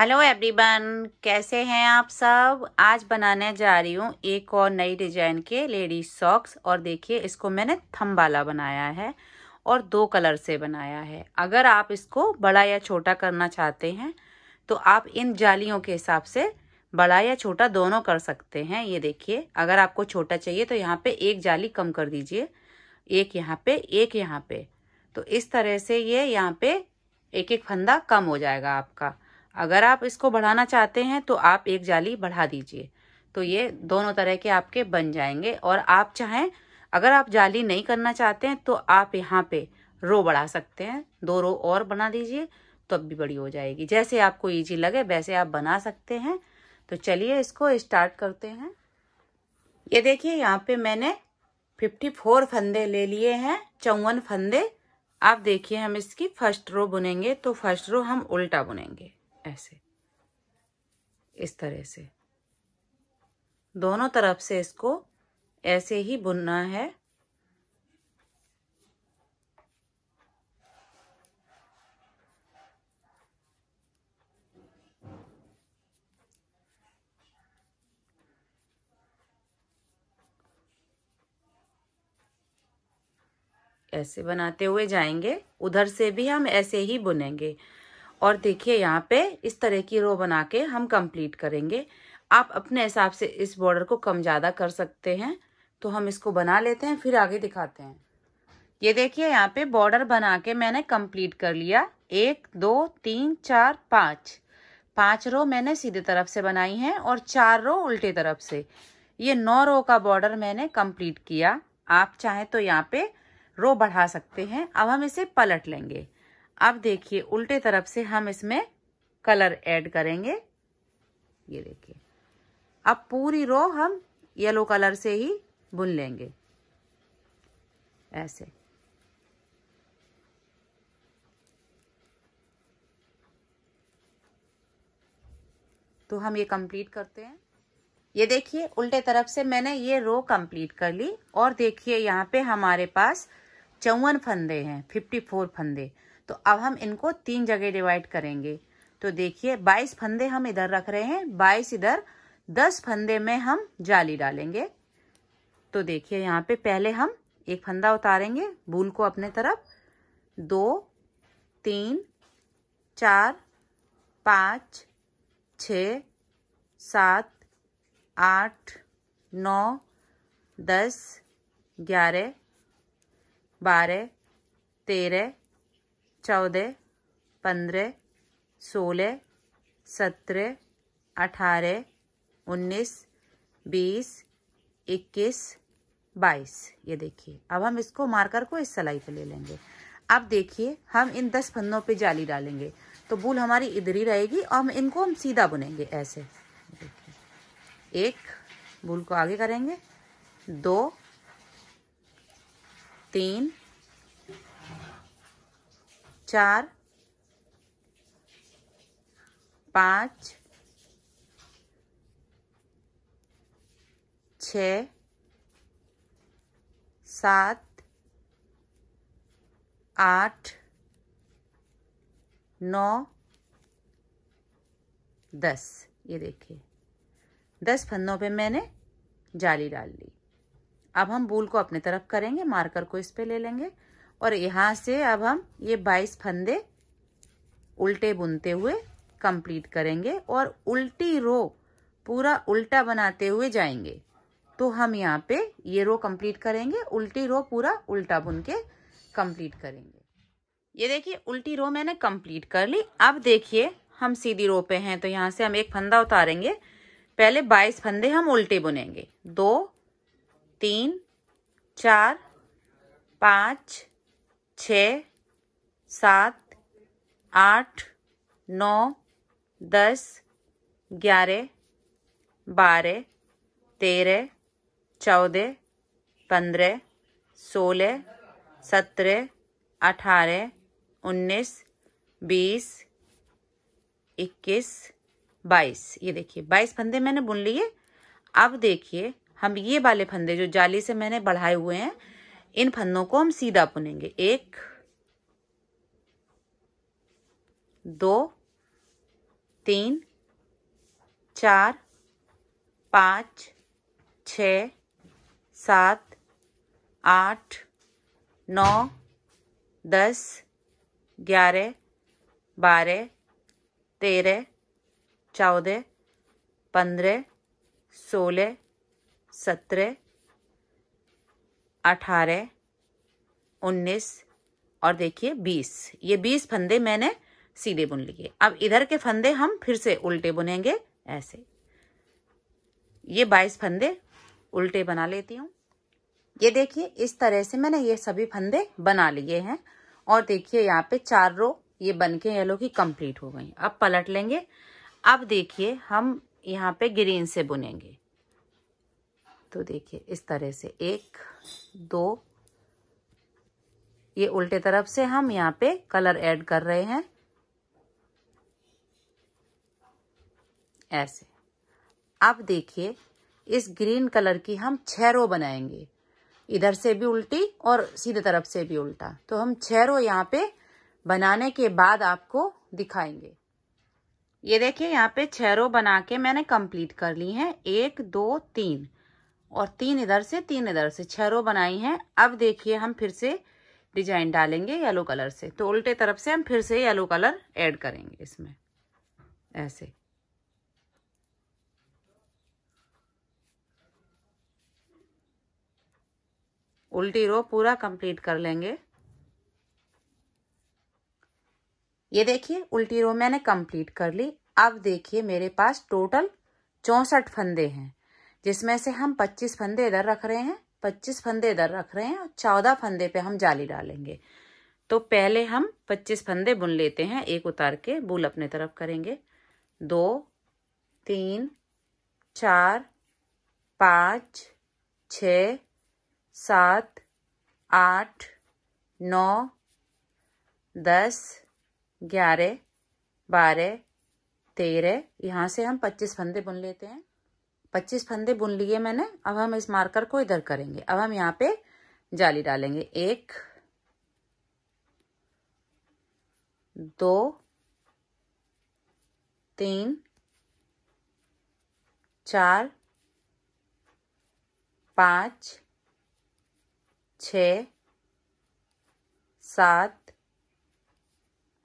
hello everyone कैसे हैं आप सब आज बनाने जा रही हूँ एक और नई डिजाइन के लेडीज सॉक्स और देखिए इसको मैंने थम वाला बनाया है और दो कलर से बनाया है अगर आप इसको बड़ा या छोटा करना चाहते हैं तो आप इन जालियों के हिसाब से बड़ा या छोटा दोनों कर सकते हैं ये देखिए अगर आपको छोटा चाहिए तो यहाँ पे एक जाली कम कर दीजिए एक यहाँ पे एक यहाँ पे तो इस तरह से ये यहाँ पे एक एक फंदा कम हो जाएगा आपका अगर आप इसको बढ़ाना चाहते हैं तो आप एक जाली बढ़ा दीजिए तो ये दोनों तरह के आपके बन जाएंगे और आप चाहें अगर आप जाली नहीं करना चाहते हैं तो आप यहाँ पे रो बढ़ा सकते हैं दो रो और बना दीजिए तब तो भी बड़ी हो जाएगी जैसे आपको ईजी लगे वैसे आप बना सकते हैं तो चलिए इसको स्टार्ट करते हैं ये देखिए यहाँ पे मैंने फिफ्टी फोर फंदे ले लिए हैं चौवन फंदे आप देखिए हम इसकी फर्स्ट रो बुनेंगे तो फर्स्ट रो हम उल्टा बुनेंगे ऐसे इस तरह से दोनों तरफ से इसको ऐसे ही बुनना है ऐसे बनाते हुए जाएंगे उधर से भी हम ऐसे ही बुनेंगे और देखिए यहाँ पे इस तरह की रो बना के हम कंप्लीट करेंगे आप अपने हिसाब से इस बॉर्डर को कम ज़्यादा कर सकते हैं तो हम इसको बना लेते हैं फिर आगे दिखाते हैं ये देखिए यहाँ पे बॉर्डर बना के मैंने कंप्लीट कर लिया एक दो तीन चार पाँच पाँच रो मैंने सीधे तरफ से बनाई हैं और चार रो उल्टे तरफ से ये नौ रो का बॉर्डर मैंने कंप्लीट किया आप चाहें तो यहाँ पे रो बढ़ा सकते हैं अब हम इसे पलट लेंगे अब देखिए उल्टे तरफ से हम इसमें कलर ऐड करेंगे ये देखिए अब पूरी रो हम येलो कलर से ही बुन लेंगे ऐसे तो हम ये कंप्लीट करते हैं ये देखिए उल्टे तरफ से मैंने ये रो कंप्लीट कर ली और देखिए यहाँ पे हमारे पास चौवन फंदे हैं फिफ्टी फोर फंदे तो अब हम इनको तीन जगह डिवाइड करेंगे तो देखिए 22 फंदे हम इधर रख रहे हैं 22 इधर 10 फंदे में हम जाली डालेंगे तो देखिए यहाँ पे पहले हम एक फंदा उतारेंगे भूल को अपने तरफ दो तीन चार पाँच छ सात आठ नौ दस ग्यारह बारह तेरह चौदह पंद्रह सोलह सत्रह अठारह उन्नीस बीस इक्कीस बाईस ये देखिए अब हम इसको मार्कर को इस सलाई पे ले लेंगे अब देखिए हम इन दस फंदों पे जाली डालेंगे तो बुल हमारी इधर ही रहेगी और हम इनको हम सीधा बुनेंगे ऐसे एक बुल को आगे करेंगे दो तीन चार पाँच छ सात आठ नौ दस ये देखिए दस फंदों पे मैंने जाली डाल ली अब हम बूल को अपने तरफ करेंगे मार्कर को इस पे ले लेंगे और यहाँ से अब हम ये बाईस फंदे उल्टे बुनते हुए कंप्लीट करेंगे और उल्टी रो पूरा उल्टा बनाते हुए जाएंगे तो हम यहाँ पे ये रो कंप्लीट करेंगे उल्टी रो पूरा उल्टा बुन के कंप्लीट करेंगे ये देखिए उल्टी रो मैंने कंप्लीट कर ली अब देखिए हम सीधी रो पे हैं तो यहाँ से हम एक फंदा उतारेंगे पहले बाईस फंदे हम उल्टे बुनेंगे दो तीन चार पाँच छ सात आठ नौ दस ग्यारह बारह तेरह चौदह पंद्रह सोलह सत्रह अठारह उन्नीस बीस इक्कीस बाईस ये देखिए बाईस फंदे मैंने बुन लिए अब देखिए हम ये वाले फंदे जो जाली से मैंने बढ़ाए हुए हैं इन फन्नों को हम सीधा बुनेंगे एक दो तीन चार पाँच छ सात आठ नौ दस ग्यारह बारह तेरह चौदह पंद्रह सोलह सत्रह अठारह उन्नीस और देखिए बीस ये बीस फंदे मैंने सीधे बुन लिए अब इधर के फंदे हम फिर से उल्टे बुनेंगे ऐसे ये बाईस फंदे उल्टे बना लेती हूँ ये देखिए इस तरह से मैंने ये सभी फंदे बना लिए हैं और देखिए यहाँ पे चार रो ये बन के येलो की कंप्लीट हो गई अब पलट लेंगे अब देखिए हम यहाँ पे ग्रीन से बुनेंगे तो देखिए इस तरह से एक दो ये उल्टे तरफ से हम यहाँ पे कलर ऐड कर रहे हैं ऐसे अब देखिए इस ग्रीन कलर की हम छह रो बनाएंगे इधर से भी उल्टी और सीधे तरफ से भी उल्टा तो हम छह रो यहाँ पे बनाने के बाद आपको दिखाएंगे ये देखिए यहाँ पे छह रो बना के मैंने कंप्लीट कर ली है एक दो तीन और तीन इधर से तीन इधर से छह रो बनाई हैं अब देखिए हम फिर से डिजाइन डालेंगे येलो कलर से तो उल्टे तरफ से हम फिर से येलो कलर ऐड करेंगे इसमें ऐसे उल्टी रो पूरा कंप्लीट कर लेंगे ये देखिए उल्टी रो मैंने कंप्लीट कर ली अब देखिए मेरे पास टोटल चौसठ फंदे हैं जिसमें से हम 25 फंदे इधर रख रहे हैं 25 फंदे इधर रख रहे हैं और चौदह फंदे पे हम जाली डालेंगे तो पहले हम 25 फंदे बुन लेते हैं एक उतार के बुल अपने तरफ करेंगे दो तीन चार पाँच छ सात आठ नौ दस ग्यारह बारह तेरह यहाँ से हम पच्चीस फंदे बुन लेते हैं पच्चीस फंदे बुन लिए मैंने अब हम इस मार्कर को इधर करेंगे अब हम यहाँ पे जाली डालेंगे एक दो तीन चार पाँच छ सात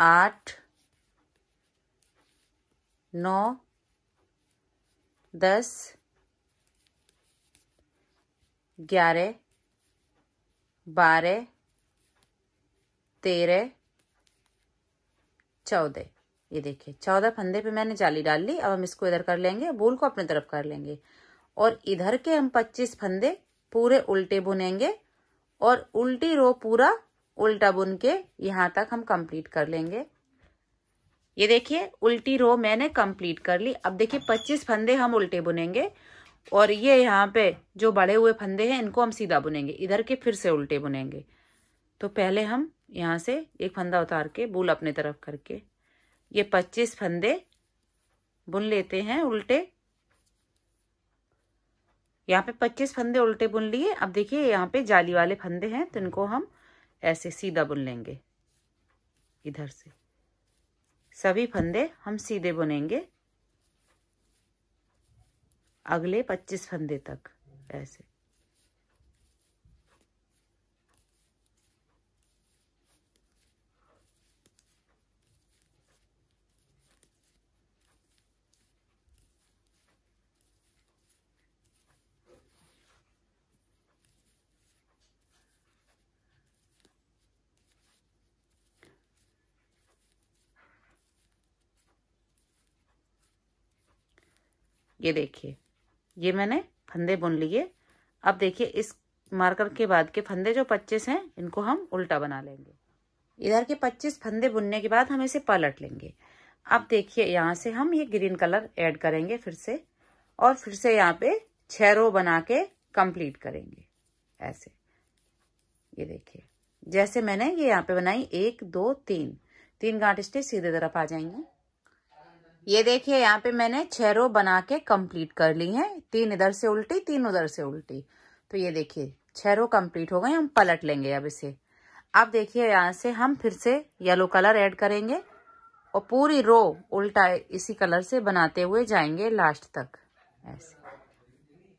आठ नौ दस ग्यारह बारह तेरह चौदह ये देखिए चौदह फंदे पे मैंने जाली डाल ली अब हम इसको इधर कर लेंगे बोल को अपने तरफ कर लेंगे और इधर के हम पच्चीस फंदे पूरे उल्टे बुनेंगे और उल्टी रो पूरा उल्टा बुन के यहां तक हम कंप्लीट कर लेंगे ये देखिए उल्टी रो मैंने कंप्लीट कर ली अब देखिए पच्चीस फंदे हम उल्टे बुनेंगे और ये यहाँ पे जो बड़े हुए फंदे हैं इनको हम सीधा बुनेंगे इधर के फिर से उल्टे बुनेंगे तो पहले हम यहाँ से एक फंदा उतार के बूल अपने तरफ करके ये पच्चीस फंदे बुन लेते हैं उल्टे यहाँ पे पच्चीस फंदे उल्टे बुन लिए अब देखिए यहाँ पे जाली वाले फंदे हैं तो इनको हम ऐसे सीधा बुन लेंगे इधर से सभी फंदे हम सीधे बुनेंगे अगले 25 फंदे तक ऐसे ये देखिए ये मैंने फंदे बुन लिए अब देखिए इस मार्कर के बाद के फंदे जो 25 हैं इनको हम उल्टा बना लेंगे इधर के 25 फंदे बुनने के बाद हम इसे पलट लेंगे अब देखिए यहाँ से हम ये ग्रीन कलर ऐड करेंगे फिर से और फिर से यहाँ पे छह रो बना के कंप्लीट करेंगे ऐसे ये देखिए जैसे मैंने ये यहाँ पे बनाई एक दो तीन तीन गांठ स्टे सीधे तरफ आ जाएंगे ये देखिए यहाँ पे मैंने छह रो बना के कंप्लीट कर ली है तीन इधर से उल्टी तीन उधर से उल्टी तो ये देखिए छह रो कंप्लीट हो गए हम पलट लेंगे अब इसे अब देखिए यहाँ से हम फिर से येलो कलर ऐड करेंगे और पूरी रो उल्टा इसी कलर से बनाते हुए जाएंगे लास्ट तक ऐसे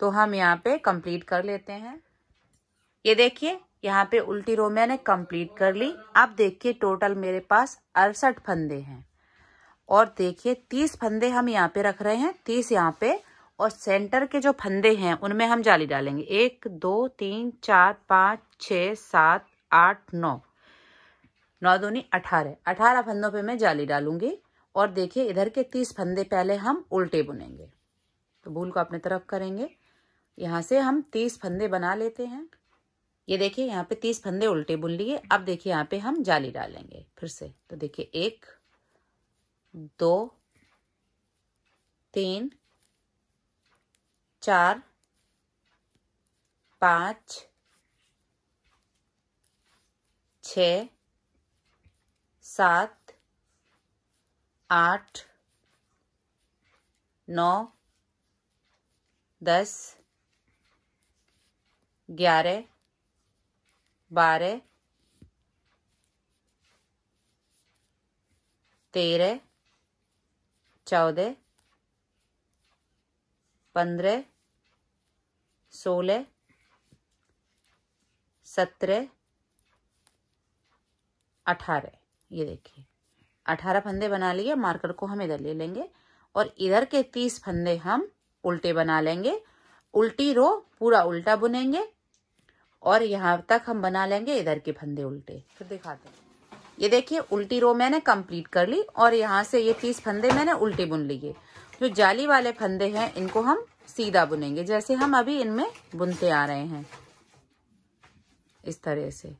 तो हम यहाँ पे कंप्लीट कर लेते हैं ये देखिए यहाँ पे उल्टी रो मैंने कंप्लीट कर ली अब देखिए टोटल मेरे पास अड़सठ फंदे हैं और देखिए तीस फंदे हम यहाँ पे रख रहे हैं तीस यहाँ पे और सेंटर के जो फंदे हैं उनमें हम जाली डालेंगे एक दो तीन चार पाँच छ सात आठ नौ नौ दूनी अठारह अठारह फंदों पे मैं जाली डालूंगी और देखिए इधर के तीस फंदे पहले हम उल्टे बुनेंगे तो भूल को अपने तरफ करेंगे यहाँ से हम तीस फंदे बना लेते हैं ये देखिए यहाँ पे तीस फंदे उल्टे बुन लिए अब देखिए यहाँ पे हम जाली डालेंगे फिर से तो देखिए एक दो तीन चार पाँच छ सात आठ नौ दस ग्यारह बारह तेरह चौदह पंद्रह सोलह सत्रह अठारह ये देखिए अठारह फंदे बना लिए मार्कर को हम इधर ले लेंगे और इधर के तीस फंदे हम उल्टे बना लेंगे उल्टी रो पूरा उल्टा बुनेंगे और यहाँ तक हम बना लेंगे इधर के फंदे उल्टे फिर दिखाते हैं ये देखिए उल्टी रो मैंने कंप्लीट कर ली और यहाँ से ये तीस फंदे मैंने उल्टे बुन लिए जो जाली वाले फंदे हैं इनको हम सीधा बुनेंगे जैसे हम अभी इनमें बुनते आ रहे हैं इस तरह से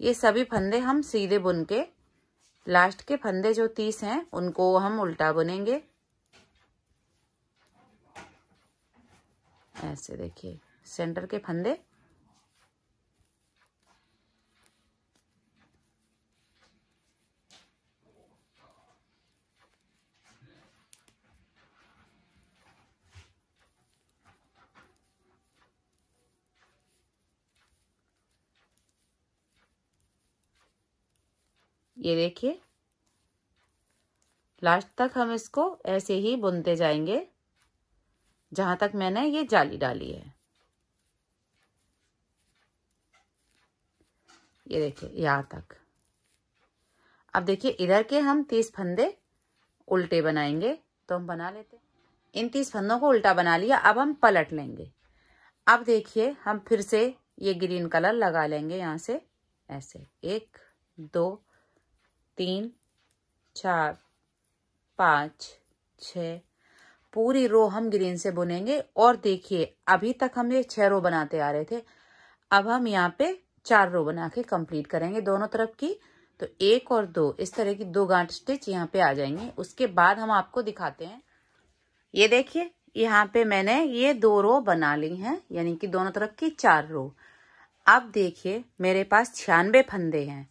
ये सभी फंदे हम सीधे बुन के लास्ट के फंदे जो तीस हैं उनको हम उल्टा बुनेंगे ऐसे देखिए सेंटर के फंदे ये देखिए लास्ट तक हम इसको ऐसे ही बुनते जाएंगे जहां तक मैंने ये जाली डाली है ये देखिए यहां तक अब देखिए इधर के हम तीस फंदे उल्टे बनाएंगे तो हम बना लेते हैं इन तीस फंदों को उल्टा बना लिया अब हम पलट लेंगे अब देखिए हम फिर से ये ग्रीन कलर लगा लेंगे यहां से ऐसे एक दो तीन चार पाँच छ पूरी रो हम ग्रीन से बुनेंगे और देखिए अभी तक हम ये छह रो बनाते आ रहे थे अब हम यहाँ पे चार रो बना के कम्प्लीट करेंगे दोनों तरफ की तो एक और दो इस तरह की दो गांठ स्टिच यहाँ पे आ जाएंगे उसके बाद हम आपको दिखाते हैं ये देखिए यहाँ पे मैंने ये दो रो बना ली हैं यानी कि दोनों तरफ की चार रो अब देखिए मेरे पास छियानवे फंदे हैं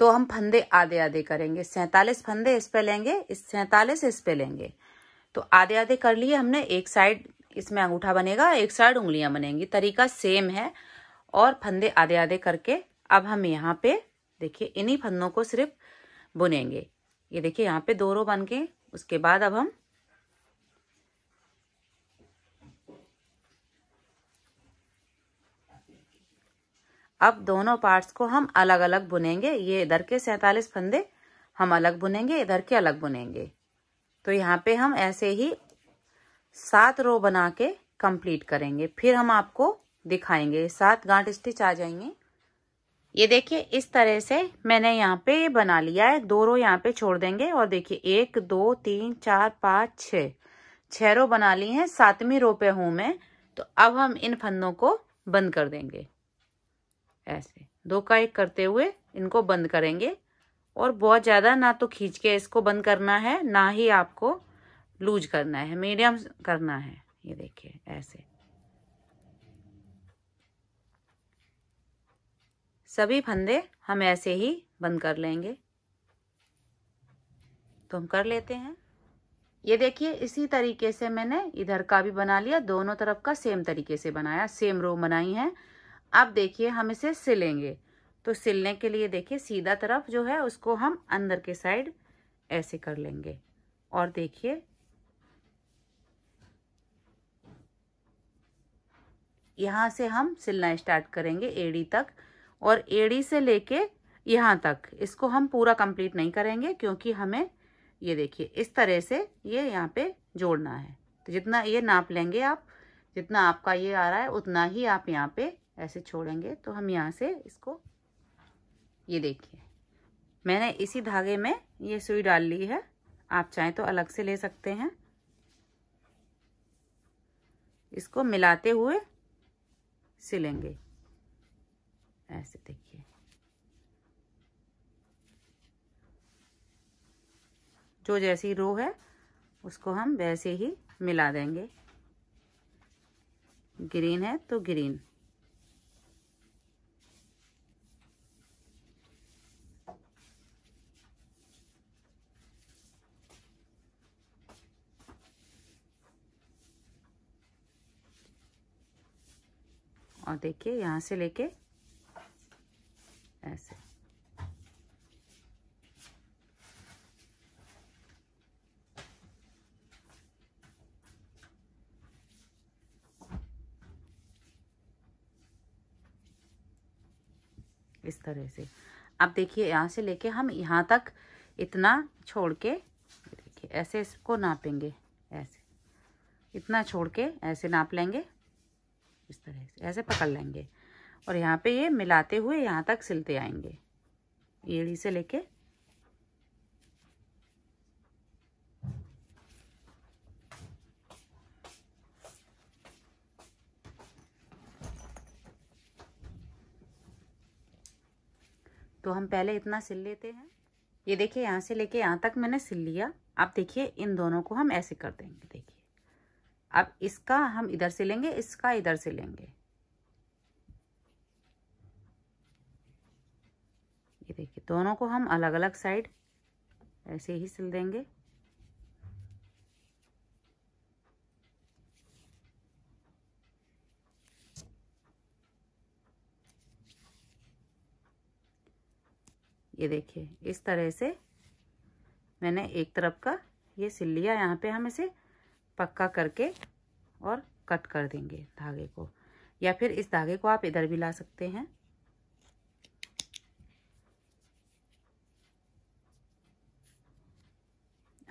तो हम फंदे आधे आधे करेंगे सैतालीस फंदे इस पे लेंगे इस सैतालीस इस पे लेंगे तो आधे आधे कर लिए हमने एक साइड इसमें अंगूठा बनेगा एक साइड उंगलियां बनेंगी तरीका सेम है और फंदे आधे आधे करके अब हम यहाँ पे देखिए इन्हीं फंदों को सिर्फ बुनेंगे ये देखिए यहाँ पे दो रो बन के उसके बाद अब हम अब दोनों पार्ट्स को हम अलग अलग बुनेंगे ये इधर के सैतालीस फंदे हम अलग बुनेंगे इधर के अलग बुनेंगे तो यहाँ पे हम ऐसे ही सात रो बना के कंप्लीट करेंगे फिर हम आपको दिखाएंगे सात गांठ स्टिच आ जाएंगे ये देखिए इस तरह से मैंने यहाँ पे बना लिया है दो रो यहाँ पे छोड़ देंगे और देखिए एक दो तीन चार पाँच छ छह रो बना ली हैं सातवीं रो पे हूं मैं तो अब हम इन फंदों को बंद कर देंगे ऐसे दो का एक करते हुए इनको बंद करेंगे और बहुत ज़्यादा ना तो खींच के इसको बंद करना है ना ही आपको लूज करना है मीडियम करना है ये देखिए ऐसे सभी फंदे हम ऐसे ही बंद कर लेंगे तो हम कर लेते हैं ये देखिए इसी तरीके से मैंने इधर का भी बना लिया दोनों तरफ का सेम तरीके से बनाया सेम रो बनाई है अब देखिए हम इसे सिलेंगे तो सिलने के लिए देखिए सीधा तरफ जो है उसको हम अंदर के साइड ऐसे कर लेंगे और देखिए यहाँ से हम सिलना स्टार्ट करेंगे एड़ी तक और एड़ी से लेके यहाँ तक इसको हम पूरा कंप्लीट नहीं करेंगे क्योंकि हमें ये देखिए इस तरह से ये यहाँ पे जोड़ना है तो जितना ये नाप लेंगे आप जितना आपका ये आ रहा है उतना ही आप यहाँ पे ऐसे छोड़ेंगे तो हम यहाँ से इसको ये देखिए मैंने इसी धागे में ये सुई डाल ली है आप चाहें तो अलग से ले सकते हैं इसको मिलाते हुए सिलेंगे ऐसे देखिए जो जैसी रो है उसको हम वैसे ही मिला देंगे ग्रीन है तो ग्रीन और देखिए यहाँ से लेके ऐसे इस तरह से अब देखिए यहाँ से लेके हम यहाँ तक इतना छोड़ के देखिए ऐसे इसको नापेंगे ऐसे इतना छोड़ के ऐसे नाप लेंगे इस तरह से ऐसे पकड़ लेंगे और यहाँ पे ये मिलाते हुए यहाँ तक सिलते आएंगे एड़ी से लेके तो हम पहले इतना सिल लेते हैं ये देखिए यहाँ से लेके यहाँ तक मैंने सिल लिया आप देखिए इन दोनों को हम ऐसे कर देंगे देखिए अब इसका हम इधर से लेंगे इसका इधर से लेंगे ये देखिए दोनों को हम अलग अलग साइड ऐसे ही सिल देंगे ये देखिए इस तरह से मैंने एक तरफ का ये सिल लिया यहाँ पे हम इसे पक्का करके और कट कर देंगे धागे को या फिर इस धागे को आप इधर भी ला सकते हैं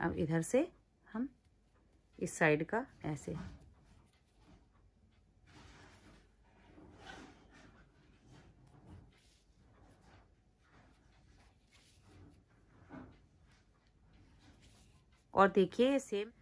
अब इधर से हम इस साइड का ऐसे और देखिए सेम